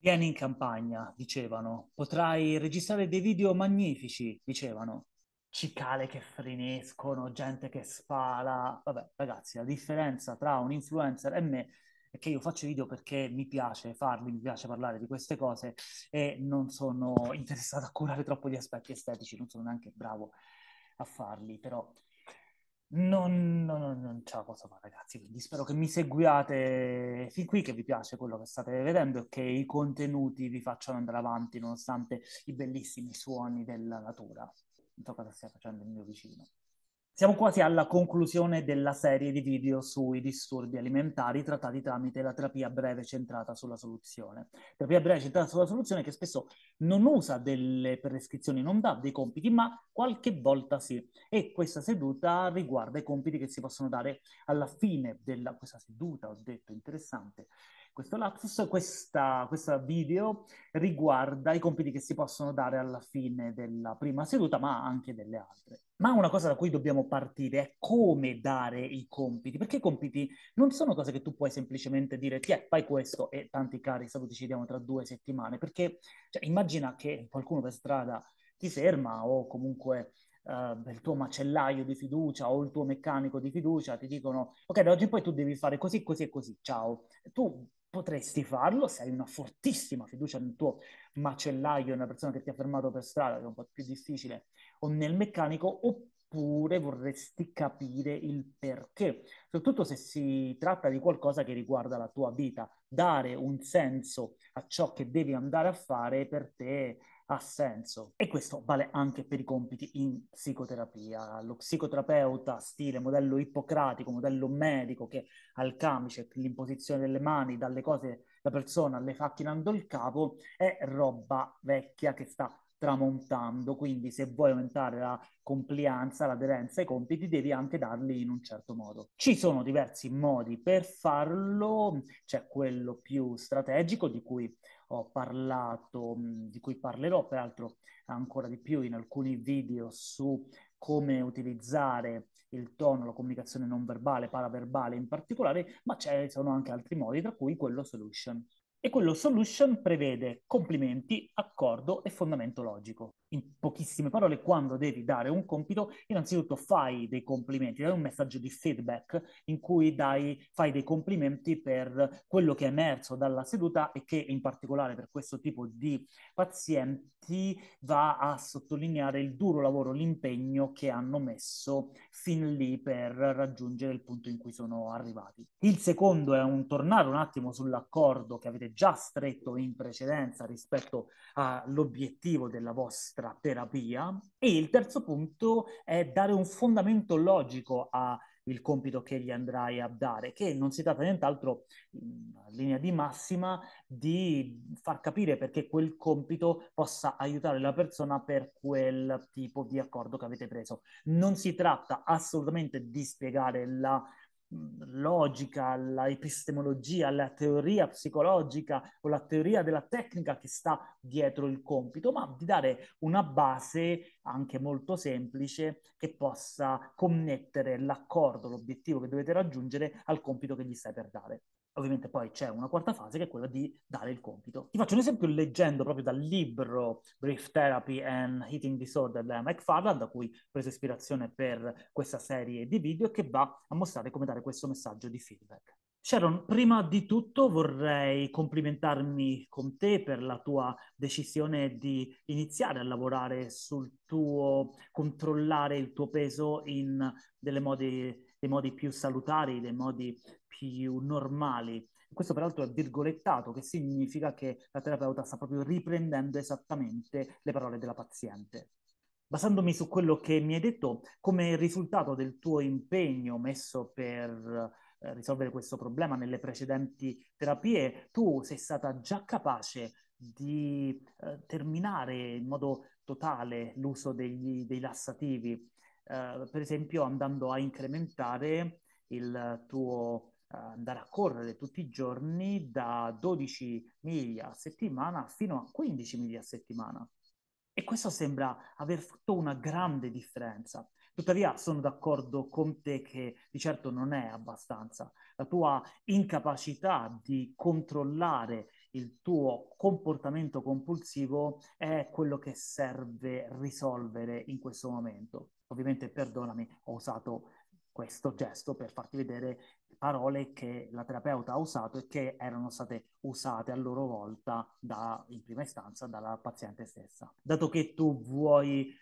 Vieni in campagna, dicevano. Potrai registrare dei video magnifici, dicevano. Cicale che frenescono, gente che spala. Vabbè, ragazzi, la differenza tra un influencer e me è che io faccio video perché mi piace farli, mi piace parlare di queste cose e non sono interessato a curare troppo gli aspetti estetici, non sono neanche bravo a farli, però non, non, non, ce la posso fare, ragazzi. Quindi spero che mi seguiate fin qui, che vi piace quello che state vedendo e che i contenuti vi facciano andare avanti nonostante i bellissimi suoni della natura. Non so cosa stia facendo il mio vicino. Siamo quasi alla conclusione della serie di video sui disturbi alimentari trattati tramite la terapia breve centrata sulla soluzione. Terapia breve centrata sulla soluzione che spesso non usa delle prescrizioni, non dà dei compiti, ma qualche volta sì. E questa seduta riguarda i compiti che si possono dare alla fine della... questa seduta, ho detto, interessante questo lapsus, questa, questa video riguarda i compiti che si possono dare alla fine della prima seduta, ma anche delle altre. Ma una cosa da cui dobbiamo partire è come dare i compiti, perché i compiti non sono cose che tu puoi semplicemente dire ti è, fai questo e tanti cari, saluti ci decidiamo tra due settimane, perché cioè, immagina che qualcuno per strada ti ferma o comunque Uh, eh, il tuo macellaio di fiducia o il tuo meccanico di fiducia ti dicono ok da oggi in poi tu devi fare così così e così ciao tu potresti farlo se hai una fortissima fiducia nel tuo macellaio, nella persona che ti ha fermato per strada, che è un po' più difficile, o nel meccanico, oppure vorresti capire il perché, soprattutto se si tratta di qualcosa che riguarda la tua vita. Dare un senso a ciò che devi andare a fare per te ha senso. E questo vale anche per i compiti in psicoterapia. Lo psicoterapeuta, stile modello ippocratico, modello medico che al alcamice, l'imposizione delle mani, dalle cose la persona le fa chinando il capo, è roba vecchia che sta tramontando, quindi se vuoi aumentare la complianza, l'aderenza ai compiti, devi anche darli in un certo modo. Ci sono diversi modi per farlo, c'è quello più strategico di cui ho parlato, mm, di cui parlerò peraltro ancora di più in alcuni video su come utilizzare il tono, la comunicazione non verbale, paraverbale in particolare, ma ci sono anche altri modi, tra cui quello solution. E quello solution prevede complimenti, accordo e fondamento logico in pochissime parole, quando devi dare un compito, innanzitutto fai dei complimenti, dai un messaggio di feedback in cui dai, fai dei complimenti per quello che è emerso dalla seduta e che in particolare per questo tipo di pazienti va a sottolineare il duro lavoro, l'impegno che hanno messo fin lì per raggiungere il punto in cui sono arrivati. Il secondo è un tornare un attimo sull'accordo che avete già stretto in precedenza rispetto all'obiettivo della vostra nostra terapia. E il terzo punto è dare un fondamento logico al compito che gli andrai a dare, che non si tratta nient'altro, in linea di massima, di far capire perché quel compito possa aiutare la persona per quel tipo di accordo che avete preso. Non si tratta assolutamente di spiegare la logica, alla epistemologia, alla teoria psicologica o la teoria della tecnica che sta dietro il compito, ma di dare una base anche molto semplice che possa connettere l'accordo, l'obiettivo che dovete raggiungere al compito che gli stai per dare. Ovviamente poi c'è una quarta fase che è quella di dare il compito. Ti faccio un esempio leggendo proprio dal libro Brief Therapy and Eating Disorder da McFarland, da cui ho preso ispirazione per questa serie di video, che va a mostrare come dare questo messaggio di feedback. Sharon, prima di tutto vorrei complimentarmi con te per la tua decisione di iniziare a lavorare sul tuo controllare il tuo peso in modi, dei modi più salutari, dei modi più normali. Questo peraltro è virgolettato, che significa che la terapeuta sta proprio riprendendo esattamente le parole della paziente. Basandomi su quello che mi hai detto, come risultato del tuo impegno messo per eh, risolvere questo problema nelle precedenti terapie, tu sei stata già capace di eh, terminare in modo totale l'uso degli, dei lassativi, eh, per esempio andando a incrementare il tuo eh, andare a correre tutti i giorni da 12 miglia a settimana fino a 15 miglia a settimana. E questo sembra aver fatto una grande differenza. Tuttavia sono d'accordo con te che di certo non è abbastanza. La tua incapacità di controllare il tuo comportamento compulsivo è quello che serve risolvere in questo momento. Ovviamente, perdonami, ho usato questo gesto per farti vedere parole che la terapeuta ha usato e che erano state usate a loro volta da, in prima istanza dalla paziente stessa. Dato che tu vuoi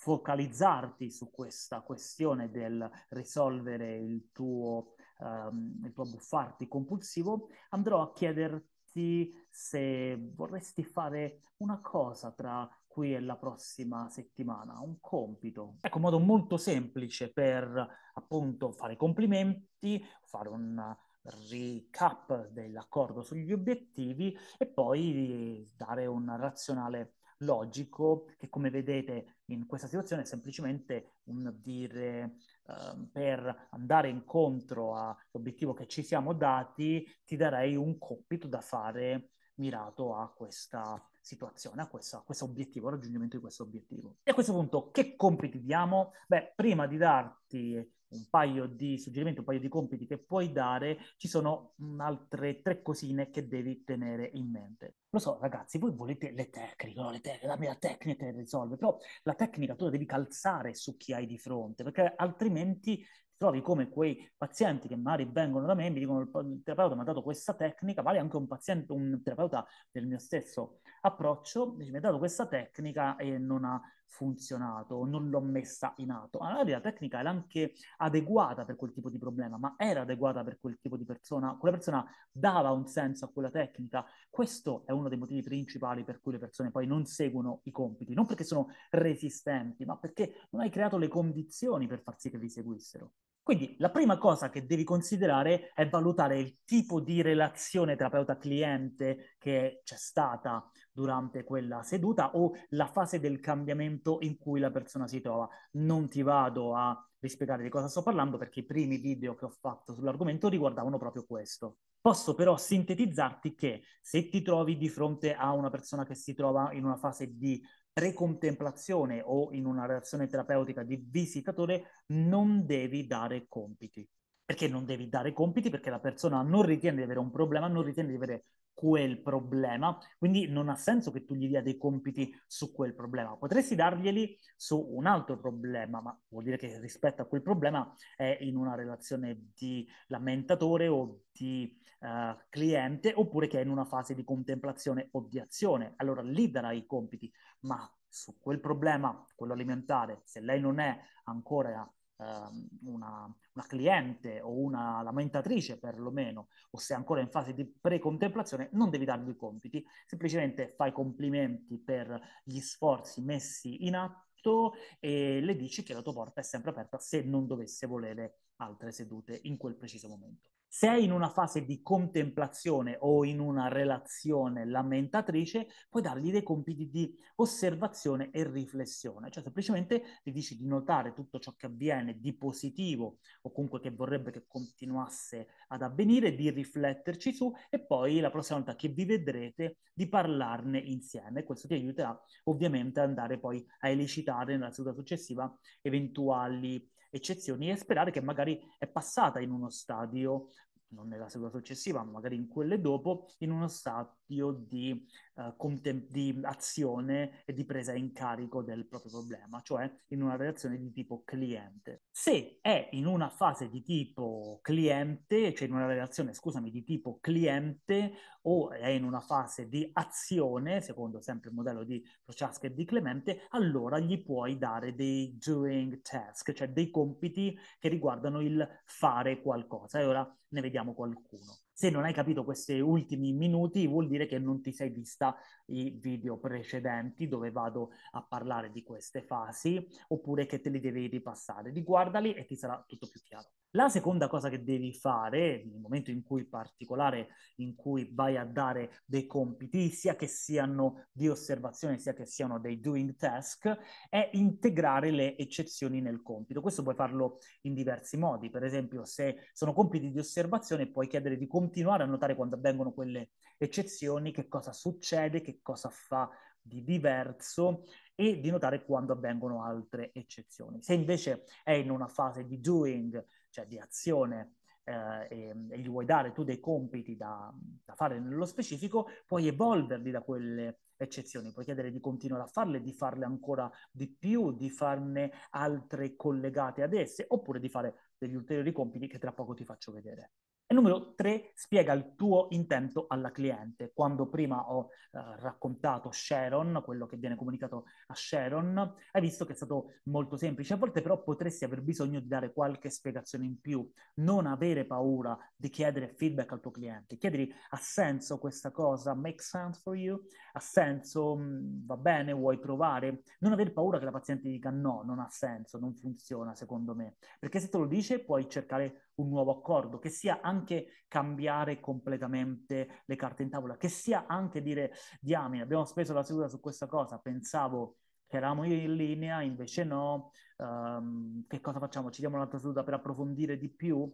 focalizzarti su questa questione del risolvere il tuo, um, il tuo abbuffarti compulsivo, andrò a chiederti se vorresti fare una cosa tra qui e la prossima settimana, un compito. Ecco, un modo molto semplice per appunto fare complimenti, fare un recap dell'accordo sugli obiettivi e poi dare un razionale logico che come vedete in questa situazione è semplicemente un dire eh, per andare incontro all'obiettivo che ci siamo dati ti darei un compito da fare mirato a questa situazione, a, questa, a questo obiettivo, al raggiungimento di questo obiettivo. E a questo punto che compiti diamo? Beh, prima di darti un paio di suggerimenti, un paio di compiti che puoi dare, ci sono mm, altre tre cosine che devi tenere in mente. Lo so, ragazzi, voi volete le tecniche, no? le tecniche, dammi la tecnica e risolve, però la tecnica tu la devi calzare su chi hai di fronte, perché altrimenti trovi come quei pazienti che magari vengono da me e mi dicono il terapeuta mi ha dato questa tecnica, vale anche un paziente, un terapeuta del mio stesso approccio, mi ha dato questa tecnica e non ha funzionato, non l'ho messa in atto. Allora la tecnica era anche adeguata per quel tipo di problema, ma era adeguata per quel tipo di persona, quella persona dava un senso a quella tecnica. Questo è uno dei motivi principali per cui le persone poi non seguono i compiti, non perché sono resistenti, ma perché non hai creato le condizioni per far sì che li seguissero. Quindi la prima cosa che devi considerare è valutare il tipo di relazione terapeuta-cliente che c'è stata durante quella seduta o la fase del cambiamento in cui la persona si trova. Non ti vado a rispiegare di cosa sto parlando perché i primi video che ho fatto sull'argomento riguardavano proprio questo. Posso però sintetizzarti che se ti trovi di fronte a una persona che si trova in una fase di precontemplazione o in una relazione terapeutica di visitatore, non devi dare compiti. Perché non devi dare compiti? Perché la persona non ritiene di avere un problema, non ritiene di avere quel problema, quindi non ha senso che tu gli dia dei compiti su quel problema, potresti darglieli su un altro problema, ma vuol dire che rispetto a quel problema è in una relazione di lamentatore o di uh, cliente, oppure che è in una fase di contemplazione o di azione, allora lì darai i compiti, ma su quel problema, quello alimentare, se lei non è ancora Ehm, una, una, cliente o una lamentatrice perlomeno, o se ancora in fase di pre-contemplazione, non devi dargli i compiti, semplicemente fai complimenti per gli sforzi messi in atto e le dici che la tua porta è sempre aperta se non dovesse volere altre sedute in quel preciso momento. Se è in una fase di contemplazione o in una relazione lamentatrice, puoi dargli dei compiti di osservazione e riflessione, cioè semplicemente gli dici di notare tutto ciò che avviene di positivo o comunque che vorrebbe che continuasse ad avvenire, di rifletterci su e poi la prossima volta che vi vedrete di parlarne insieme. Questo ti aiuterà ovviamente ad andare poi a elicitare nella seduta successiva eventuali eccezioni e sperare che magari è passata in uno stadio, non nella seduta successiva, ma magari in quelle dopo, in uno stato doppio di, uh, eh, contem- di azione e di presa in carico del proprio problema, cioè in una relazione di tipo cliente. Se è in una fase di tipo cliente, cioè in una relazione, scusami, di tipo cliente o è in una fase di azione, secondo sempre il modello di Prochaska e di Clemente, allora gli puoi dare dei doing task, cioè dei compiti che riguardano il fare qualcosa. E ora ne vediamo qualcuno. Se non hai capito questi ultimi minuti vuol dire che non ti sei vista i video precedenti dove vado a parlare di queste fasi oppure che te li devi ripassare. Riguardali e ti sarà tutto più chiaro. La seconda cosa che devi fare nel momento in cui particolare in cui vai a dare dei compiti, sia che siano di osservazione, sia che siano dei doing task, è integrare le eccezioni nel compito. Questo puoi farlo in diversi modi. Per esempio, se sono compiti di osservazione, puoi chiedere di continuare a notare quando avvengono quelle eccezioni, che cosa succede, che cosa fa di diverso e di notare quando avvengono altre eccezioni. Se invece è in una fase di doing cioè di azione, eh, e, e, gli vuoi dare tu dei compiti da, da, fare nello specifico, puoi evolverli da quelle eccezioni, puoi chiedere di continuare a farle, di farle ancora di più, di farne altre collegate ad esse, oppure di fare degli ulteriori compiti che tra poco ti faccio vedere. E numero tre, spiega il tuo intento alla cliente. Quando prima ho eh, raccontato Sharon, quello che viene comunicato a Sharon, hai visto che è stato molto semplice. A volte però potresti aver bisogno di dare qualche spiegazione in più. Non avere paura di chiedere feedback al tuo cliente. Chiedere ha senso questa cosa? Make sense for you? Ha senso? Mm, va bene? Vuoi provare? Non avere paura che la paziente dica no, non ha senso, non funziona secondo me. Perché se te lo dice puoi cercare un nuovo accordo, che sia anche cambiare completamente le carte in tavola, che sia anche dire, diamine, abbiamo speso la seduta su questa cosa, pensavo che eravamo in linea, invece no, um, che cosa facciamo? Ci diamo un'altra seduta per approfondire di più?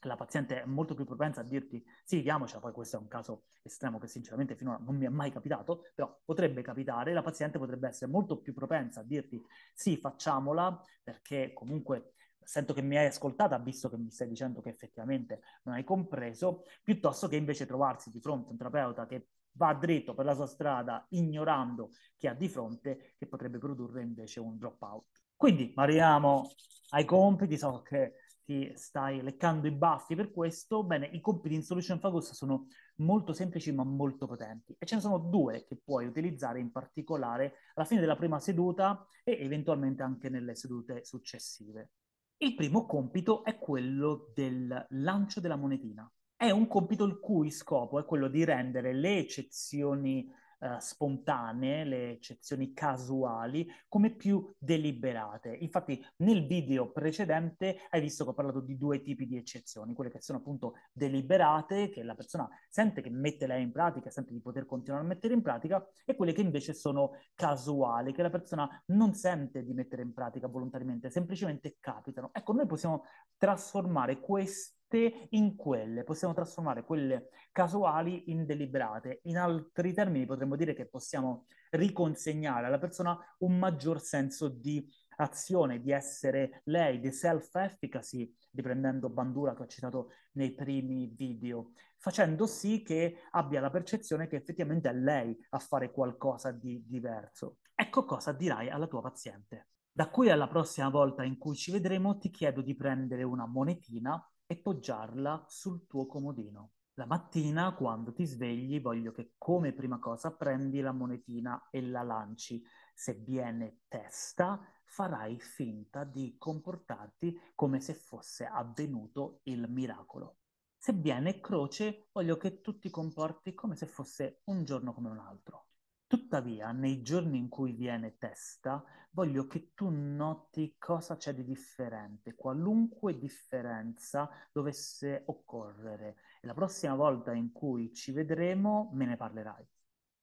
La paziente è molto più propensa a dirti sì, diamocela, poi questo è un caso estremo che sinceramente finora non mi è mai capitato, però potrebbe capitare, la paziente potrebbe essere molto più propensa a dirti sì, facciamola, perché comunque sento che mi hai ascoltata, visto che mi stai dicendo che effettivamente non hai compreso, piuttosto che invece trovarsi di fronte a un terapeuta che va dritto per la sua strada ignorando chi ha di fronte, che potrebbe produrre invece un drop out. Quindi arriviamo ai compiti, so che ti stai leccando i baffi per questo, bene, i compiti in Solution Focus sono molto semplici ma molto potenti e ce ne sono due che puoi utilizzare in particolare alla fine della prima seduta e eventualmente anche nelle sedute successive. Il primo compito è quello del lancio della monetina. È un compito il cui scopo è quello di rendere le eccezioni eh, spontanee, le eccezioni casuali, come più deliberate. Infatti nel video precedente hai visto che ho parlato di due tipi di eccezioni, quelle che sono appunto deliberate, che la persona sente che mette lei in pratica, sente di poter continuare a mettere in pratica, e quelle che invece sono casuali, che la persona non sente di mettere in pratica volontariamente, semplicemente capitano. Ecco, noi possiamo trasformare questi scelte in quelle, possiamo trasformare quelle casuali in deliberate. In altri termini potremmo dire che possiamo riconsegnare alla persona un maggior senso di azione, di essere lei, di self-efficacy, riprendendo Bandura che ho citato nei primi video, facendo sì che abbia la percezione che effettivamente è lei a fare qualcosa di diverso. Ecco cosa dirai alla tua paziente. Da qui alla prossima volta in cui ci vedremo ti chiedo di prendere una monetina e poggiarla sul tuo comodino. La mattina, quando ti svegli, voglio che come prima cosa prendi la monetina e la lanci. Se viene testa, farai finta di comportarti come se fosse avvenuto il miracolo. Se viene croce, voglio che tu ti comporti come se fosse un giorno come un altro. Tuttavia, nei giorni in cui viene testa, voglio che tu noti cosa c'è di differente, qualunque differenza dovesse occorrere. E la prossima volta in cui ci vedremo, me ne parlerai.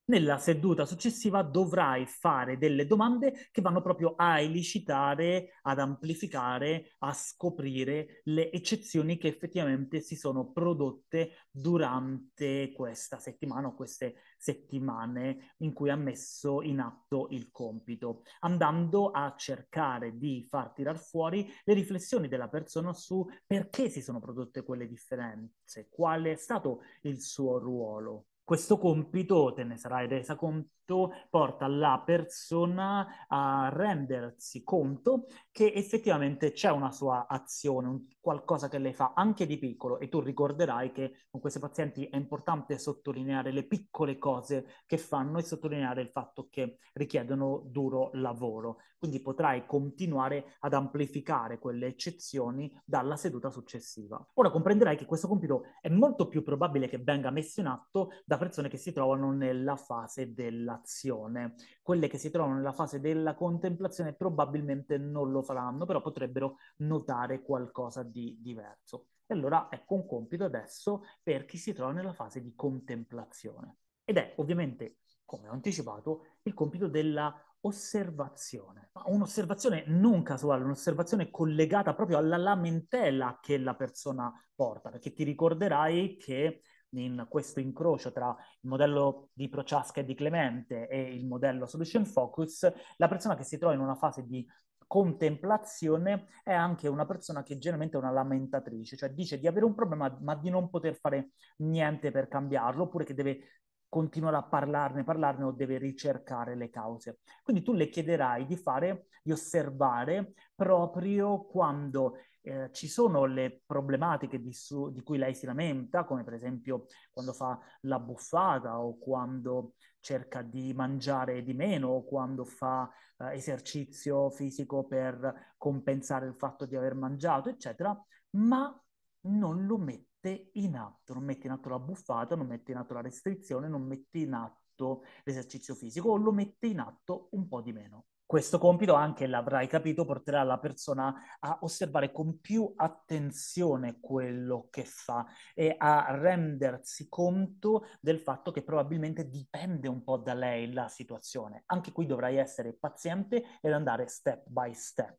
Nella seduta successiva dovrai fare delle domande che vanno proprio a elicitare, ad amplificare, a scoprire le eccezioni che effettivamente si sono prodotte durante questa settimana o queste settimane in cui ha messo in atto il compito, andando a cercare di far tirar fuori le riflessioni della persona su perché si sono prodotte quelle differenze, qual è stato il suo ruolo questo compito te ne sarai resa conto questo porta la persona a rendersi conto che effettivamente c'è una sua azione, un qualcosa che lei fa anche di piccolo e tu ricorderai che con questi pazienti è importante sottolineare le piccole cose che fanno e sottolineare il fatto che richiedono duro lavoro. Quindi potrai continuare ad amplificare quelle eccezioni dalla seduta successiva. Ora comprenderai che questo compito è molto più probabile che venga messo in atto da persone che si trovano nella fase della meditazione. Quelle che si trovano nella fase della contemplazione probabilmente non lo faranno, però potrebbero notare qualcosa di diverso. E allora ecco un compito adesso per chi si trova nella fase di contemplazione. Ed è ovviamente, come ho anticipato, il compito della osservazione, un'osservazione non casuale, un'osservazione collegata proprio alla lamentela che la persona porta, perché ti ricorderai che in questo incrocio tra il modello di Prochaska e di Clemente e il modello Solution Focus, la persona che si trova in una fase di contemplazione è anche una persona che generalmente è una lamentatrice, cioè dice di avere un problema ma di non poter fare niente per cambiarlo, oppure che deve continuare a parlarne, parlarne o deve ricercare le cause. Quindi tu le chiederai di fare, di osservare proprio quando eh, ci sono le problematiche di, su, di, cui lei si lamenta, come per esempio quando fa la buffata o quando cerca di mangiare di meno o quando fa eh, esercizio fisico per compensare il fatto di aver mangiato, eccetera, ma non lo mette in atto, non mette in atto la buffata, non mette in atto la restrizione, non mette in atto tutto l'esercizio fisico, o lo mette in atto un po' di meno. Questo compito anche, l'avrai capito, porterà la persona a osservare con più attenzione quello che fa e a rendersi conto del fatto che probabilmente dipende un po' da lei la situazione. Anche qui dovrai essere paziente ed andare step by step.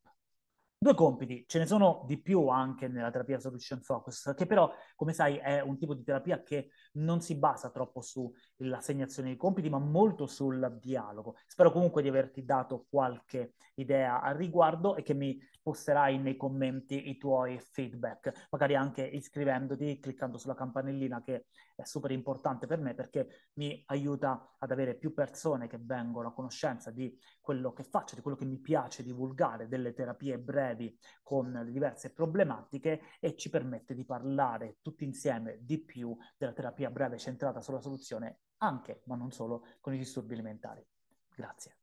Due compiti, ce ne sono di più anche nella terapia Solution Focus, che però, come sai, è un tipo di terapia che non si basa troppo sull'assegnazione di compiti, ma molto sul dialogo. Spero comunque di averti dato qualche idea al riguardo e che mi posterai nei commenti i tuoi feedback, magari anche iscrivendoti, cliccando sulla campanellina che è super importante per me perché mi aiuta ad avere più persone che vengono a conoscenza di quello che faccio, di quello che mi piace divulgare, delle terapie brevi con le diverse problematiche e ci permette di parlare tutti insieme di più della terapia terapia breve centrata sulla soluzione anche, ma non solo, con i disturbi alimentari. Grazie.